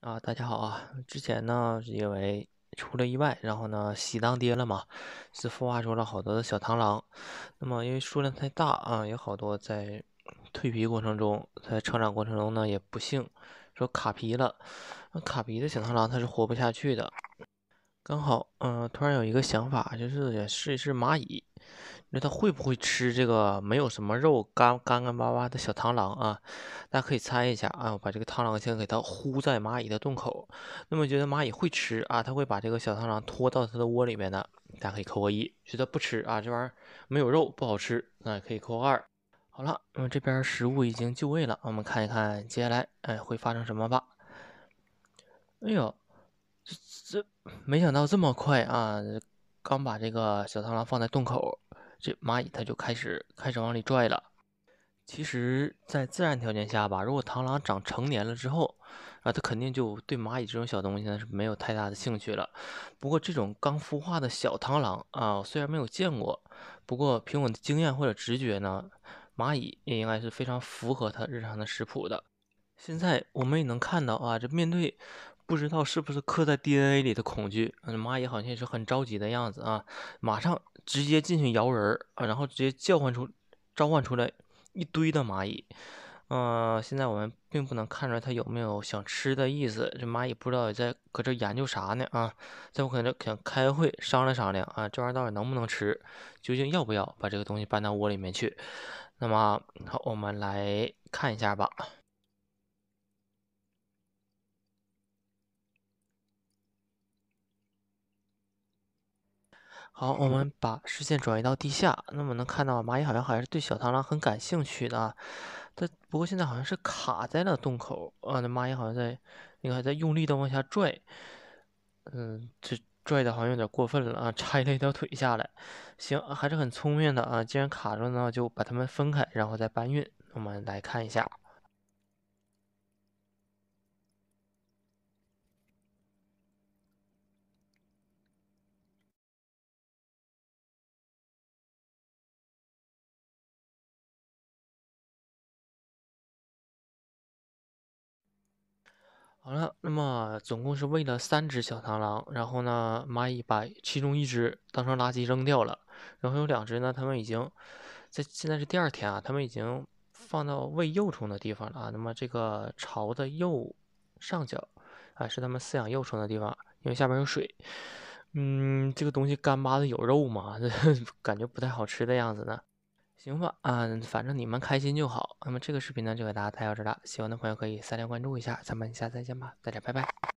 啊，大家好啊！之前呢，是因为出了意外，然后呢，喜当爹了嘛，是孵化出了好多的小螳螂。那么因为数量太大啊，有好多在蜕皮过程中，在成长过程中呢，也不幸说卡皮了。那卡皮的小螳螂它是活不下去的。刚好，嗯，突然有一个想法，就是也试一试蚂蚁。那它会不会吃这个没有什么肉干干干巴巴的小螳螂啊？大家可以猜一下啊！我把这个螳螂先给它糊在蚂蚁的洞口，那么觉得蚂蚁会吃啊？它会把这个小螳螂拖到它的窝里面的？大家可以扣个一，觉得不吃啊？这玩意儿没有肉不好吃，那也可以扣二。好了，那么这边食物已经就位了，我们看一看接下来哎会发生什么吧。哎呦，这没想到这么快啊！刚把这个小螳螂放在洞口。这蚂蚁它就开始开始往里拽了。其实，在自然条件下吧，如果螳螂长成年了之后，啊，它肯定就对蚂蚁这种小东西呢是没有太大的兴趣了。不过，这种刚孵化的小螳螂啊，虽然没有见过，不过凭我的经验或者直觉呢，蚂蚁也应该是非常符合它日常的食谱的。现在我们也能看到啊，这面对。不知道是不是刻在 DNA 里的恐惧？蚂蚁好像也是很着急的样子啊，马上直接进去摇人儿，然后直接叫唤出召唤出来一堆的蚂蚁。嗯，现在我们并不能看出来它有没有想吃的意思。这蚂蚁不知道在搁这研究啥呢啊？在我可能想开会商量商量啊，这玩意儿到底能不能吃？究竟要不要把这个东西搬到窝里面去？那么好，我们来看一下吧。好，我们把视线转移到地下，那么能看到蚂蚁好像还是对小螳螂很感兴趣的，它不过现在好像是卡在了洞口啊，那蚂蚁好像在，你看在用力的往下拽，嗯，这拽的好像有点过分了啊，拆了一条腿下来，行，还是很聪明的啊，既然卡住了，就把它们分开，然后再搬运。我们来看一下。好了，那么总共是喂了三只小螳螂，然后呢，蚂蚁把其中一只当成垃圾扔掉了，然后有两只呢，它们已经在现在是第二天啊，他们已经放到喂幼虫的地方了啊。那么这个巢的右上角啊，是他们饲养幼虫的地方，因为下边有水。嗯，这个东西干巴的有肉吗？感觉不太好吃的样子呢。行吧，嗯，反正你们开心就好。那么这个视频呢，就给大家到这了。喜欢的朋友可以三连关注一下，咱们下次再见吧，大家拜拜。